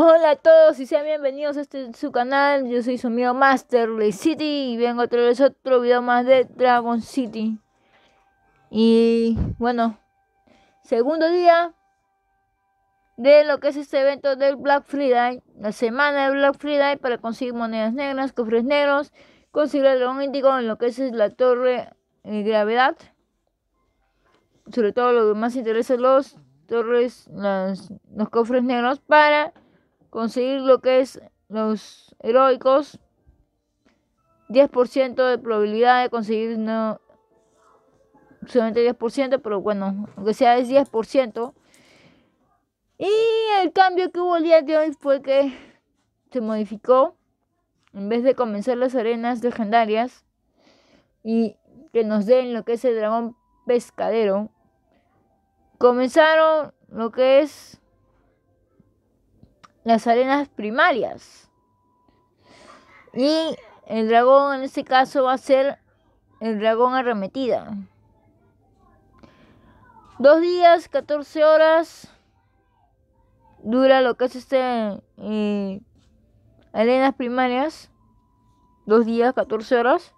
Hola a todos y sean bienvenidos a este su canal. Yo soy su amigo Master City y vengo a traerles otro video más de Dragon City. Y bueno, segundo día de lo que es este evento del Black Friday, la semana del Black Friday para conseguir monedas negras, cofres negros, conseguir el dragón índigo en lo que es la torre de eh, gravedad. Sobre todo lo que más interesa los torres, los cofres negros para conseguir lo que es los heroicos. 10% de probabilidad de conseguir no solamente 10%, pero bueno, aunque sea es 10%. Y el cambio que hubo el día de hoy fue que se modificó en vez de comenzar las arenas legendarias y que nos den lo que es el dragón pescadero, comenzaron lo que es las arenas primarias. Y el dragón en este caso va a ser el dragón arremetida. Dos días, 14 horas dura lo que es este eh, arenas primarias. Dos días, 14 horas.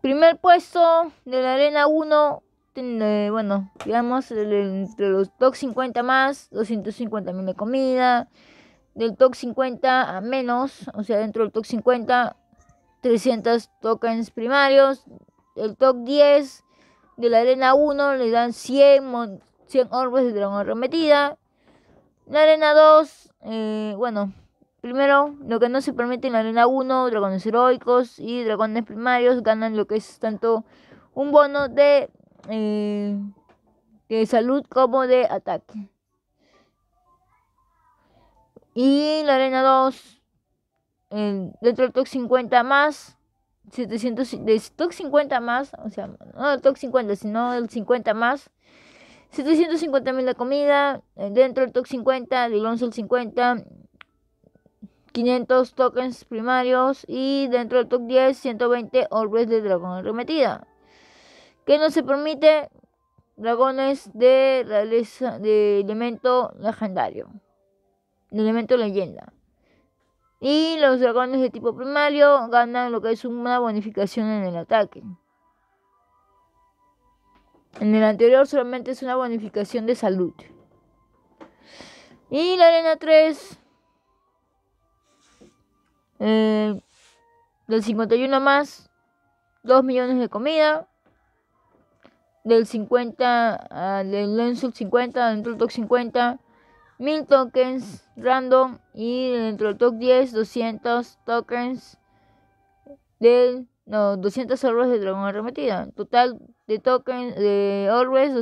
Primer puesto de la arena 1, bueno, digamos, entre los top 50 más, 250 mil de comida, del top 50 a menos, o sea, dentro del top 50, 300 tokens primarios, el top 10 de la arena 1 le dan 100, 100 orbes de dragón arremetida, la arena 2, eh, bueno, Primero, lo que no se permite en la arena 1, dragones heroicos y dragones primarios ganan lo que es tanto un bono de eh, de salud como de ataque. Y la arena 2, Dentro dentro top 50 más, 700, top 50 más, o sea, no del top 50, sino del 50 más, 750 mil de comida, eh, dentro del top 50, del 11 al 50, 500 tokens primarios y dentro del top 10, 120 orbes de dragón remetida que no se permite dragones de, de elemento legendario, de elemento leyenda. Y los dragones de tipo primario ganan lo que es una bonificación en el ataque. En el anterior solamente es una bonificación de salud. Y la arena 3. Eh, del 51 más. 2 millones de comida del 50 ah, del Lensul 50 dentro del top 50 1000 tokens random y dentro del top 10 200 tokens del no 200 orbes de dragón arremetida total de tokens de orbes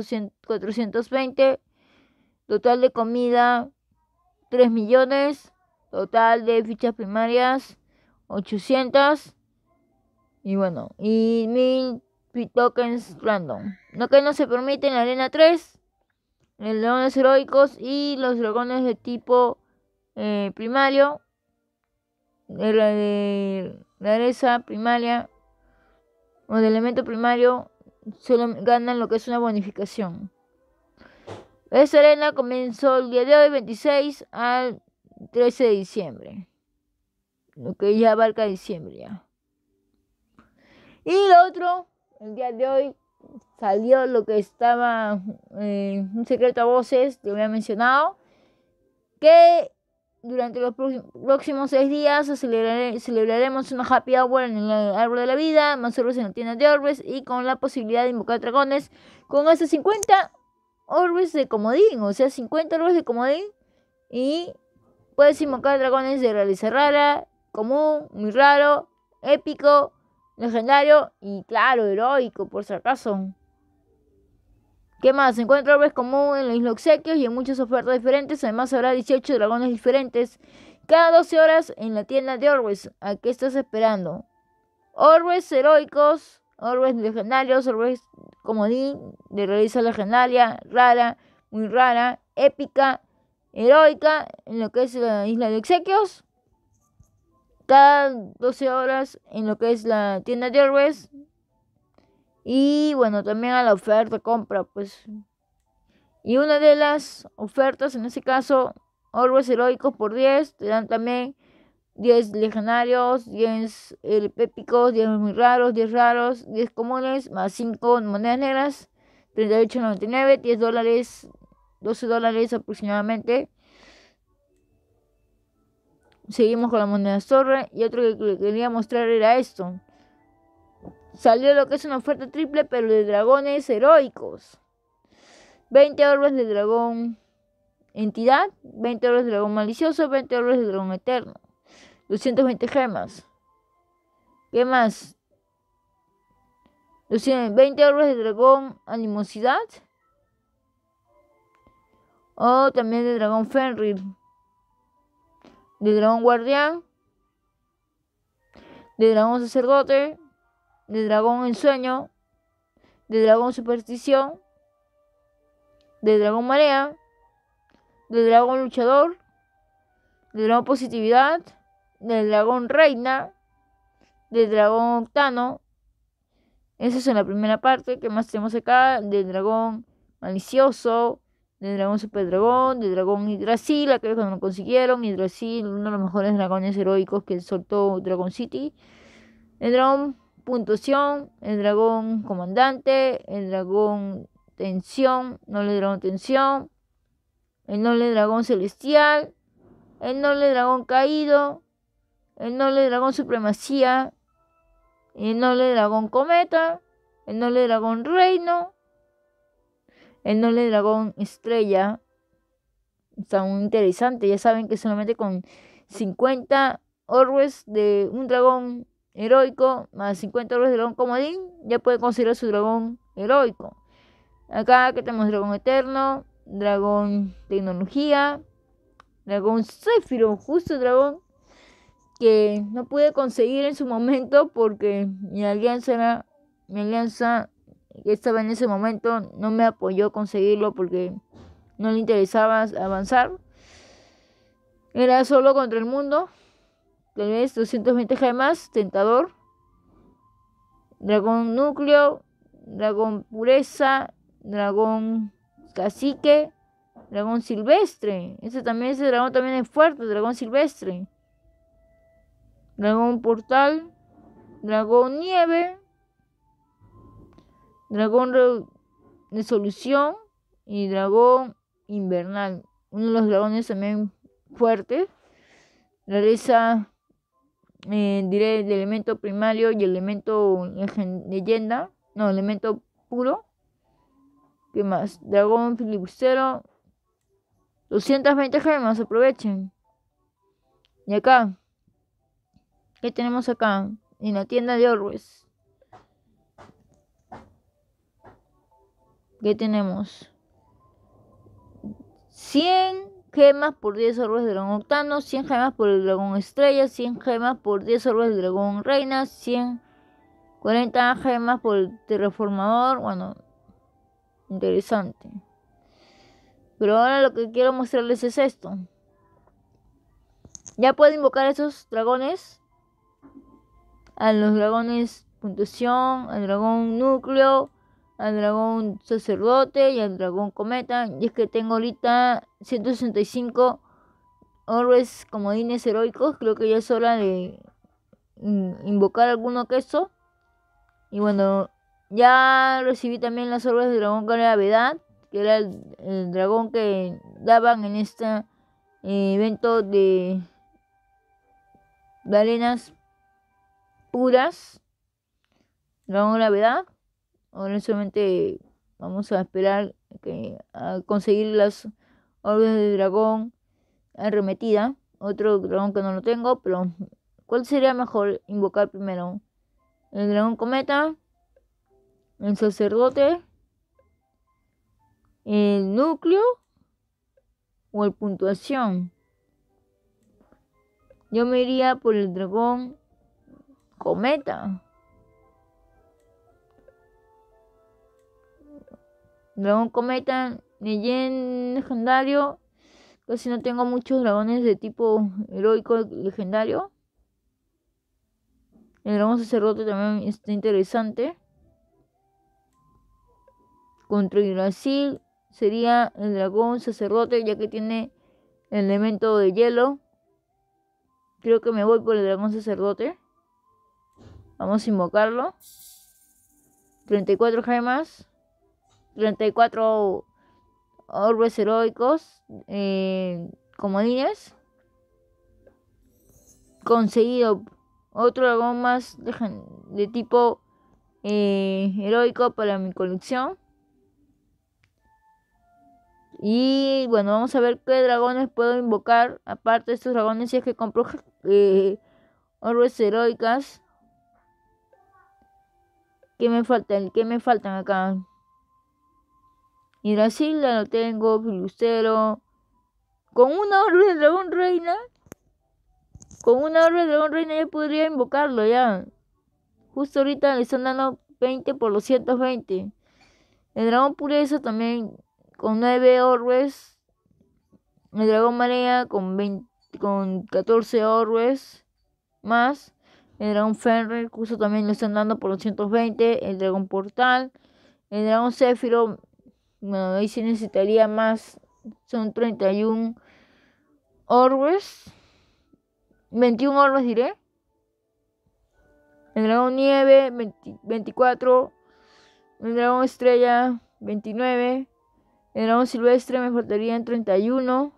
420 total de comida 3 millones total de fichas primarias 800 y bueno y 1000 Tokens Random. Lo que no se permite en la arena 3. Los leones heroicos y los dragones de tipo eh, primario. Eh, de la de primaria o de elemento primario solo ganan lo que es una bonificación. Esa arena comenzó el día de hoy, 26 al 13 de diciembre. Lo que ya abarca diciembre ya. Y lo otro el día de hoy salió lo que estaba eh, un secreto a voces, te había mencionado, que durante los próximos seis días celebraremos una happy hour en el árbol de la vida, más orbes en la tienda de orbes y con la posibilidad de invocar dragones con hasta 50 orbes de comodín, o sea, 50 orbes de comodín y puedes invocar dragones de realizar rara, común, muy raro, épico legendario y claro, heroico, por si acaso. ¿Qué más? Se encuentra orbes común en la de Exequios y en muchas ofertas diferentes. Además, habrá 18 dragones diferentes cada 12 horas en la tienda de Orbes. ¿A qué estás esperando? Orbes heroicos, orbes legendarios, orbes comodín de realiza legendaria, rara, muy rara, épica, heroica, en lo que es la isla de Exequios cada 12 horas en lo que es la tienda de orbes. Y bueno, también a la oferta compra, pues. Y una de las ofertas, en ese caso, Orbes heroicos por 10, te dan también 10 legendarios, 10 eh, épicos, 10 muy raros, 10 raros, 10 comunes, más 5 monedas negras, 38.99, 10 dólares, 12 dólares aproximadamente seguimos con la moneda torre y otro que quería mostrar era esto. Salió lo que es una oferta triple pero de dragones heroicos. 20 orbes de dragón entidad, 20 orbes de dragón malicioso, 20 orbes de dragón eterno. 220 gemas. ¿Qué más? 20 orbes de dragón animosidad. O también de dragón Fenrir de dragón guardián, de dragón sacerdote, de dragón ensueño, de dragón superstición, de dragón marea, de dragón luchador, de dragón positividad, del dragón reina, del dragón octano. Esa es la primera parte que más tenemos acá, del dragón malicioso, de Dragón Super Dragón, de Dragón Hidrasil, aquellos que no lo consiguieron, Hidrasil, uno de los mejores dragones heroicos que soltó Dragon City, el Dragón Puntuación, el Dragón Comandante, el Dragón Tensión, no le Dragón Tensión, el Noble Dragón Celestial, el Noble Dragón Caído, el Noble Dragón Supremacía, el Noble Dragón Cometa, el Noble Dragón Reino, el nombre dragón estrella está muy interesante. Ya saben que solamente con 50 orbes de un dragón heroico más 50 orbes de dragón comodín, ya puede conseguir su dragón heroico. Acá que tenemos dragón eterno, dragón tecnología, dragón céfiro. justo dragón que no pude conseguir en su momento porque mi alianza era, mi alianza estaba en ese momento, no me apoyó conseguirlo porque no le interesaba avanzar. Era solo contra el mundo. Tal vez 220 gemas, tentador. Dragón núcleo, dragón pureza, dragón cacique, dragón silvestre. Ese también ese dragón también es fuerte, dragón silvestre. Dragón portal, dragón nieve, Dragón de solución. y Dragón Invernal. Uno de los dragones también fuerte. Realiza, eh, diré, el elemento primario y el elemento leyenda. No, elemento puro. ¿Qué más? Dragón filibustero. 220 gemas, aprovechen. Y acá. ¿Qué tenemos acá? En la tienda de Orwes. ¿Qué tenemos? 100 gemas por 10 orbes de dragón octano, 100 gemas por el dragón estrella, 100 gemas por 10 orbes de dragón reina, 140 gemas por el terraformador. Bueno, interesante. Pero ahora lo que quiero mostrarles es esto. Ya puedo invocar a esos dragones. A los dragones puntuación, al dragón núcleo, al dragón sacerdote y al dragón cometa. Y es que tengo ahorita 165 orbes comodines heroicos. Creo que ya es hora de invocar alguno que eso. Y bueno, ya recibí también las orbes de dragón gravedad, que era el, dragón que daban en este eh, evento de, de puras. Dragón gravedad. Ahora solamente vamos a esperar que, a conseguir las órdenes de dragón arremetida. Otro dragón que no lo tengo, pero ¿cuál sería mejor invocar primero? El dragón cometa, el sacerdote, el núcleo o el puntuación. Yo me iría por el dragón cometa. Dragón Cometa, legendario. Casi no tengo muchos dragones de tipo heroico legendario. El dragón sacerdote también está interesante. Contra Brasil sería el dragón sacerdote ya que tiene el elemento de hielo. Creo que me voy por el dragón sacerdote. Vamos a invocarlo. 34 gemas. 34 orbes heroicos eh, comodines. Conseguido otro dragón más de, tipo eh, heroico para mi colección. Y bueno, vamos a ver qué dragones puedo invocar. Aparte de estos dragones, si es que compro eh, orbes heroicas. Que me faltan? ¿Qué me faltan acá? Y Brasil lo tengo, Filustero. Con una orbe de dragón reina. Con una orbe de dragón reina ya podría invocarlo ya. Justo ahorita le están dando 20 por los 120. El dragón pureza también con 9 orbes. El dragón marea con, con 14 orbes más. El dragón Fenrir, justo también le están dando por los 120. El dragón portal. El dragón Céfiro bueno, ahí sí necesitaría más. Son 31 orbes. 21 orbes diré. El dragón nieve, 24. El dragón estrella, 29. El dragón silvestre me en 31.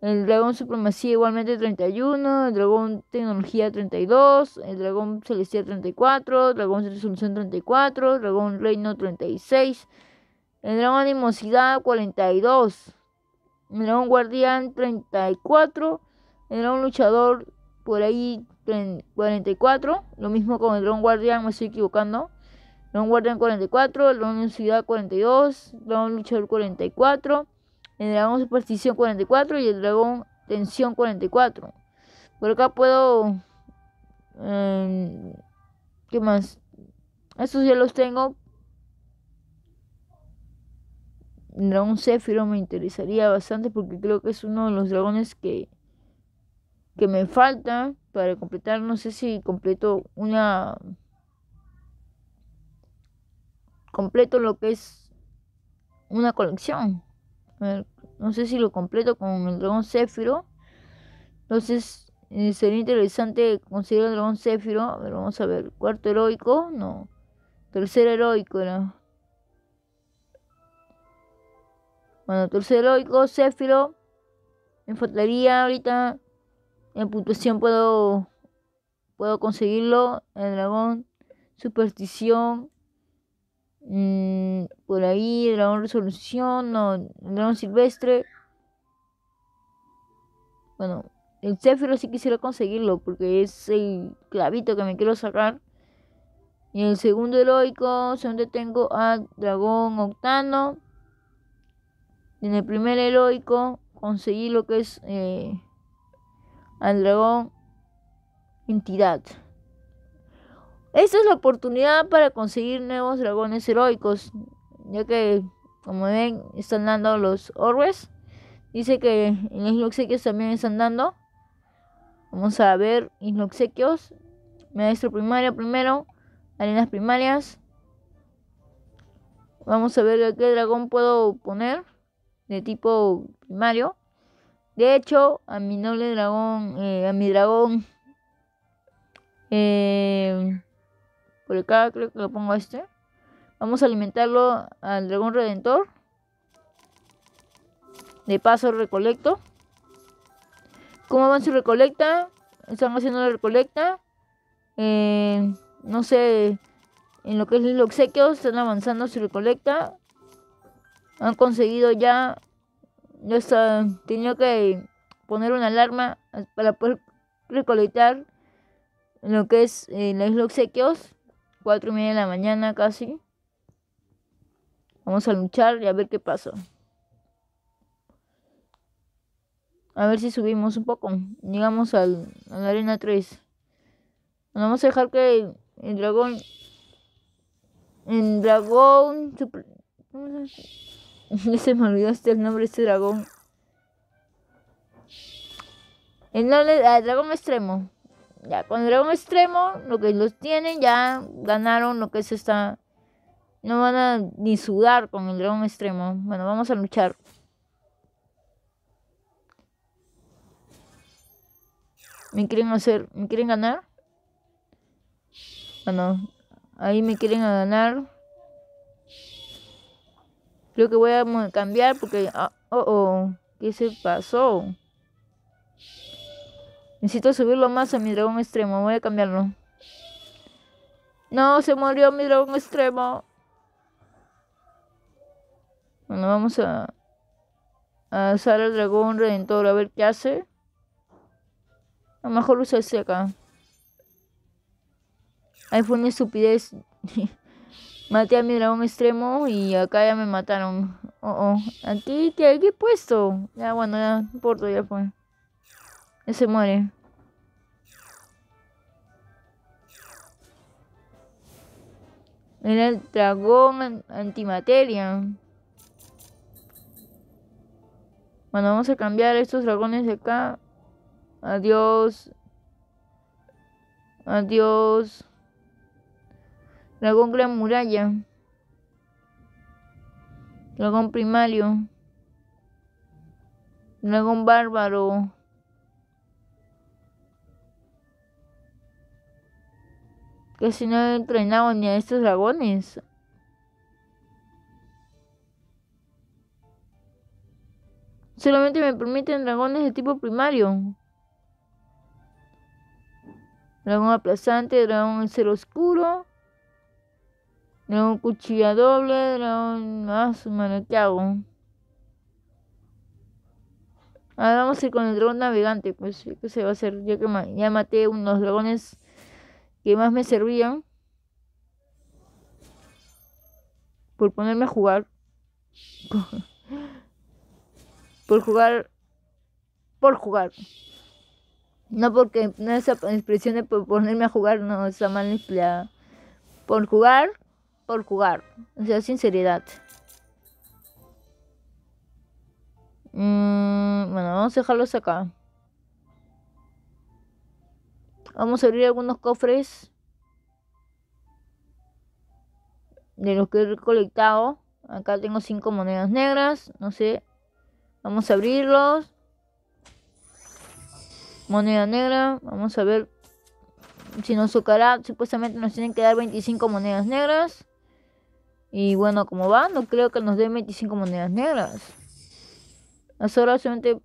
El dragón supremacía igualmente 31. El dragón tecnología 32. El dragón celestial 34. El dragón resolución 34. El dragón reino 36. El dragón animosidad 42. El dragón guardián 34. El dragón luchador por ahí 44. Lo mismo con el dragón guardián, me estoy equivocando. El dragón guardián 44. El dragón animosidad 42. El dragón luchador 44. El dragón superstición 44. Y el dragón tensión 44. Por acá puedo... Em, ¿Qué más? Estos ya los tengo Dragón Zephyro me interesaría bastante porque creo que es uno de los dragones que, que me falta para completar. No sé si completo una. Completo lo que es una colección. no sé si lo completo con el dragón Zephyro. Entonces eh, sería interesante conseguir el dragón Zephyro. A vamos a ver. Cuarto heroico, no. Tercer heroico era. Bueno, tercer heroico, Céfiro. Me faltaría ahorita. En puntuación puedo. Puedo conseguirlo. El dragón. Superstición. Mm, por ahí. dragón resolución. No. dragón silvestre. Bueno. El Céfiro sí quisiera conseguirlo. Porque es el clavito que me quiero sacar. Y el segundo heroico. Donde tengo a Dragón Octano en el primer heroico conseguí lo que es eh, al dragón entidad. Esta es la oportunidad para conseguir nuevos dragones heroicos, ya que, como ven, están dando los orbes. Dice que en los también están dando. Vamos a ver en Maestro primario primero, arenas primarias. Vamos a ver qué dragón puedo poner de tipo primario. De hecho, a mi noble dragón, eh, a mi dragón, eh, por acá creo que lo pongo este. Vamos a alimentarlo al dragón redentor. De paso recolecto. ¿Cómo van su recolecta? Están haciendo la recolecta. Eh, no sé, en lo que es el obsequio. están avanzando su recolecta han conseguido ya, ya está tenía que poner una alarma para poder recolectar lo que es eh, los obsequios, cuatro y media de la mañana casi. Vamos a luchar y a ver qué pasa. A ver si subimos un poco. Llegamos al, a la arena 3. vamos a dejar que el, dragón... El dragón... Super, se me olvidó este el nombre de este dragón. El ah, dragón extremo. Ya, con el dragón extremo, lo que los tienen ya ganaron lo que es esta. No van a ni sudar con el dragón extremo. Bueno, vamos a luchar. ¿Me quieren hacer? ¿Me quieren ganar? Bueno, ahí me quieren ganar que voy a cambiar porque... Ah, oh, oh, ¿qué se pasó? Necesito subirlo más a mi dragón extremo. Voy a cambiarlo. No, se murió mi dragón extremo. Bueno, vamos a, a usar el dragón redentor. A ver qué hace. A lo mejor usa ese acá. Ahí fue una estupidez. Maté a mi dragón extremo y acá ya me mataron. Oh, oh. ¿A ti te he puesto? Ya, bueno, ya, no importa, ya fue. Ya se muere. Era el dragón antimateria. Bueno, vamos a cambiar estos dragones de acá. Adiós. Adiós. Dragón Gran Muralla. Dragón Primario. Dragón Bárbaro. Casi no he entrenado ni a estos dragones. Solamente me permiten dragones de tipo primario. Dragón aplazante, dragón ser oscuro un cuchilla doble, dragón más, mano, ¿qué hago? Ahora vamos a ir con el dragón navegante, pues qué se va a hacer, ya que maté unos dragones que más me servían. Por ponerme a jugar. por jugar. Por jugar. No porque no esa expresión de por ponerme a jugar no está mal empleada. Por jugar por jugar. O sea, sinceridad. Mm, bueno, vamos a dejarlos acá. Vamos a abrir algunos cofres. De los que he recolectado. Acá tengo cinco monedas negras. No sé. Vamos a abrirlos. Moneda negra. Vamos a ver si nos tocará. Supuestamente nos tienen que dar 25 monedas negras. Y bueno, como va, no creo que nos dé 25 monedas negras. Ahora solamente...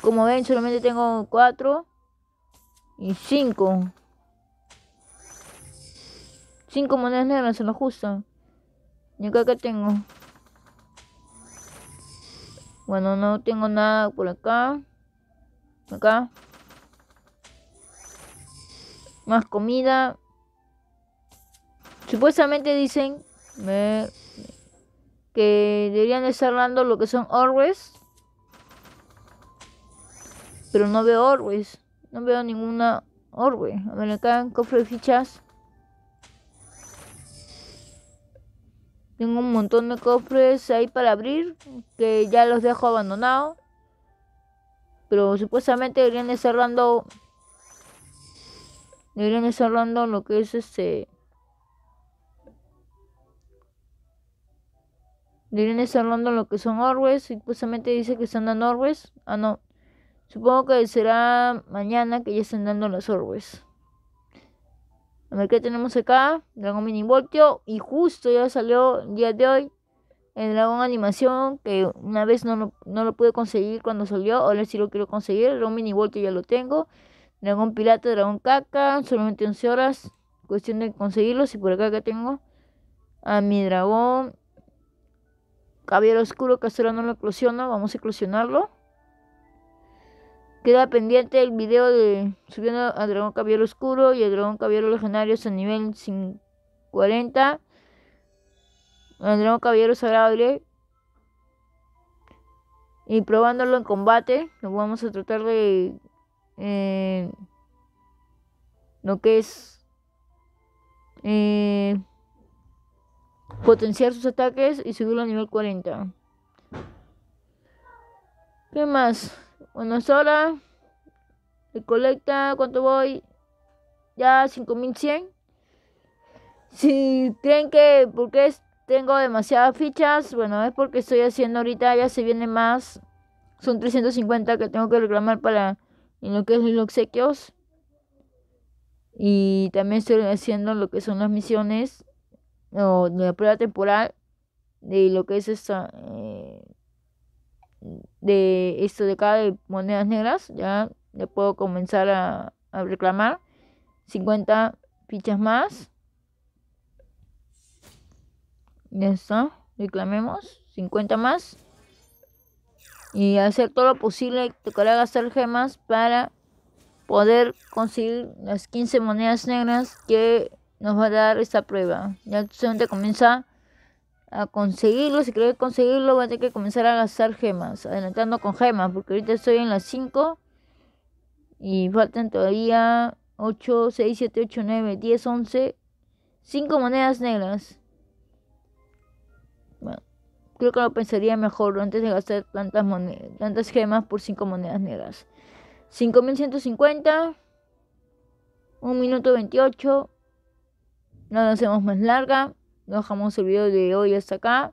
Como ven, solamente tengo 4 y 5. 5 monedas negras se lo justo. Y acá que tengo. Bueno, no tengo nada por acá. Acá. Más comida. Supuestamente dicen que deberían estar dando lo que son orbes. Pero no veo orbes. No veo ninguna orbe. A ver, acá en cofre de fichas. Tengo un montón de cofres ahí para abrir. Que ya los dejo abandonados. Pero supuestamente deberían estar dando. Deberían estar dando lo que es este. Deberían estar hablando lo que son y justamente dice que están dando Orwes. Ah, no. Supongo que será mañana que ya están dando las Orwes. A ver qué tenemos acá. Dragón Mini Voltio. Y justo ya salió el día de hoy. El Dragón Animación. Que una vez no lo, no pude conseguir cuando salió. Ahora sí lo quiero conseguir. El Dragón Mini Voltio ya lo tengo. Dragón Pirata, Dragón Caca. Solamente 11 horas. Cuestión de conseguirlos. Y por acá que tengo a mi dragón Caballero Oscuro ahora no lo eclosiona, vamos a eclosionarlo. Queda pendiente el video de subiendo a Dragón Caballero Oscuro y el Dragón Caballero Legendario a nivel 40. El Dragón Caballero sagrado Y probándolo en combate, lo vamos a tratar de. Eh, lo que es. Eh, Potenciar sus ataques y subirlo a nivel 40. ¿Qué más? Bueno, sola Recolecta, ¿cuánto voy? Ya 5100. Si creen que porque tengo demasiadas fichas, bueno, es porque estoy haciendo ahorita, ya se viene más. Son 350 que tengo que reclamar para en lo que es los obsequios. Y también estoy haciendo lo que son las misiones o de la prueba temporal de lo que es esta eh, de esto de cada de monedas negras ya le puedo comenzar a, a reclamar 50 fichas más ya está reclamemos 50 más y hacer todo lo posible tocará gastar gemas para poder conseguir las 15 monedas negras que nos va a dar esta prueba. Ya solamente comienza a conseguirlo. Si quiere conseguirlo, va a tener que comenzar a gastar gemas. Adelantando con gemas, porque ahorita estoy en las 5. Y faltan todavía 8, 6, 7, 8, 9, 10, 11. 5 monedas negras. Bueno, creo que lo pensaría mejor antes de gastar tantas, tantas gemas por 5 monedas negras. 5150. 1 minuto 28. No lo hacemos más larga. Dejamos el video de hoy hasta acá.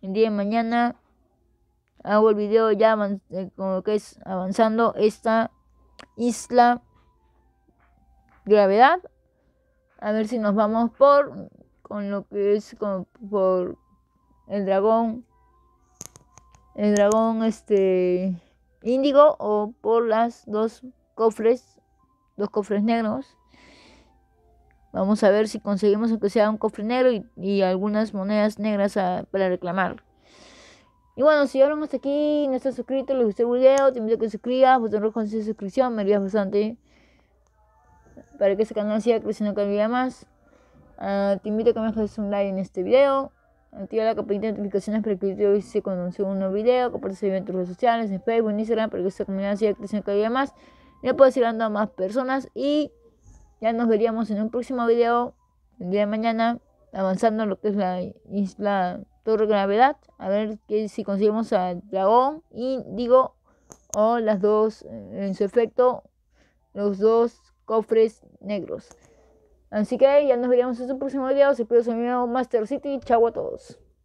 El día de mañana hago el video ya lo eh, que es avanzando esta isla gravedad. A ver si nos vamos por con lo que es por el dragón el dragón este índigo o por las dos cofres dos cofres negros Vamos a ver si conseguimos aunque sea un cofre negro y, y algunas monedas negras a, para reclamar. Y bueno, si hablamos hasta aquí, no estás suscrito, les gustó el video, te invito a que suscribas, botón rojo su suscripción, me ayudas bastante para que este canal siga creciendo cada día más. Ah, te invito a que me dejes un like en este video. Activa la campanita de notificaciones para que te avise cuando suba un nuevo video. Comparte este en tus redes sociales, en Facebook, en Instagram, para que esta comunidad siga creciendo cada día más. le puedo ir dando a más personas y ya nos veríamos en un próximo video el día de mañana avanzando lo que es la isla Torre Gravedad. A ver si conseguimos al dragón y digo, o las dos, eh, en su efecto, los dos cofres negros. Así que ya nos veríamos en un próximo video. Se pido su amigo Master City. Chau a todos.